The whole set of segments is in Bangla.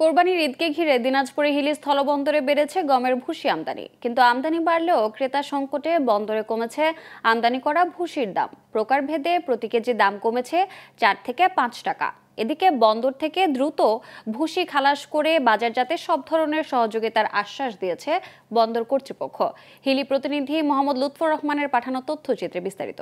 কোরবানির ঈদকে ঘিরে দিনাজপুরে হিলি স্থলবন্দরে বেড়েছে গমের ভুসি আমদানি কিন্তু আমদানি বাড়লেও ক্রেতা সংকটে বন্দরে কমেছে আমদানি করা ভুসির দাম প্রকারভেদে প্রতি কেজি দাম কমেছে চার থেকে পাঁচ টাকা এদিকে বন্দর থেকে দ্রুত ভুসি খালাস করে বাজারজাতে সব ধরনের সহযোগিতার আশ্বাস দিয়েছে বন্দর কর্তৃপক্ষ হিলি প্রতিনিধি মোহাম্মদ লুৎফর রহমানের পাঠানো তথ্যচিত্রে বিস্তারিত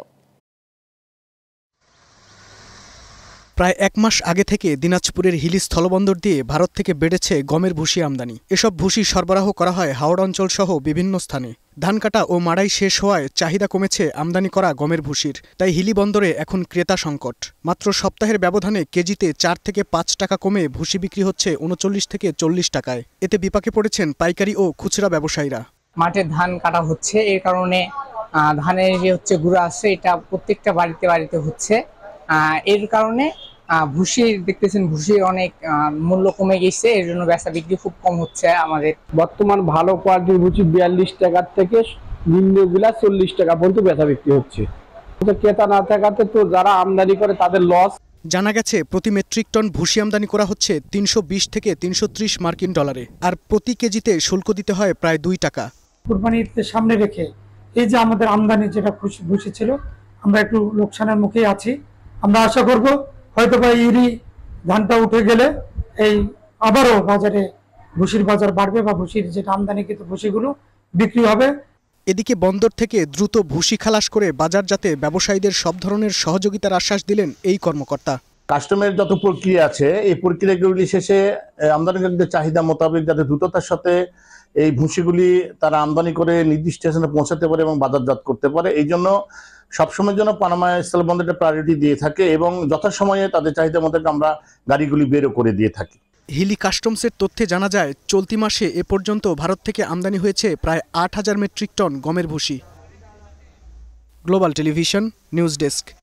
প্রায় এক মাস আগে থেকে দিনাজপুরের হিলি স্থলবন্দর দিয়ে ভারত থেকে বেড়েছে গমের ভুসি আমদানি এসব ভুসি সরবরাহ করা হয় হাওড় অঞ্চল সহ বিভিন্ন স্থানে ধান কাটা ও মাড়াই শেষ হওয়ায় চাহিদা কমেছে আমদানি করা গমের ভুসির তাই হিলি বন্দরে এখন ক্রেতা সংকট মাত্র সপ্তাহের ব্যবধানে কেজিতে চার থেকে পাঁচ টাকা কমে ভুসি বিক্রি হচ্ছে উনচল্লিশ থেকে চল্লিশ টাকায় এতে বিপাকে পড়েছেন পাইকারি ও খুচরা ব্যবসায়ীরা মাঠে ধান কাটা হচ্ছে এর কারণে ধানের যে হচ্ছে গুঁড়া আছে এটা প্রত্যেকটা বাড়িতে বাড়িতে হচ্ছে এর কারণে ভুসির দেখতেছেন ভুসির অনেক মূল্য কমে গেছে এর জন্য ব্যবসা বিক্রি খুব কম হচ্ছে আমাদের বর্তমান ভালো কোয়ালিটির ভুষি বিয়াল্লিশ টাকার থেকে নিম্নগুলা চল্লিশ টাকা পর্যন্ত ব্যথা বিক্রি হচ্ছে ক্রেতা না থাকাতে তো যারা আমদানি করে তাদের লস জানা গেছে প্রতি মেট্রিক টন ভুসি আমদানি করা হচ্ছে তিনশো থেকে তিনশো মার্কিন ডলারে আর প্রতি কেজিতে শুল্ক দিতে হয় প্রায় দুই টাকা কোরবানির সামনে রেখে এই যে আমাদের আমদানি যেটা ভুসি ছিল আমরা একটু লোকসানের মুখেই আছি আমরা আশা করবো হয়তো বা ইউরি ধানটা উঠে গেলে এই আবারও বাজারে ভুসির বাজার বাড়বে বা ভুসির যে আমদানিকৃত ভুসিগুলো বিক্রি হবে এদিকে বন্দর থেকে দ্রুত ভুসি খালাস করে বাজার যাতে ব্যবসায়ীদের সব ধরনের সহযোগিতার আশ্বাস দিলেন এই কর্মকর্তা কাস্টমের যত প্রক্রিয়া আছে এই প্রক্রিয়াগুলি শেষে আমদানিকারীদের চাহিদা মোতাবেক যাতে দ্রুততার সাথে এই ভুসিগুলি তারা আমদানি করে নির্দিষ্ট স্টেশনে পৌঁছাতে পারে এবং বাজারজাত করতে পারে এই জন্য সবসময়ের জন্য পানামা স্থল বন্দরটা প্রায়োরিটি দিয়ে থাকে এবং যথাসময়ে তাদের চাহিদা মতো আমরা গাড়িগুলি বেরো করে দিয়ে থাকি হিলি কাস্টমসের তথ্যে জানা যায় চলতি মাসে এ পর্যন্ত ভারত থেকে আমদানি হয়েছে প্রায় আট হাজার মেট্রিক টন গমের ভুসি গ্লোবাল টেলিভিশন নিউজ ডেস্ক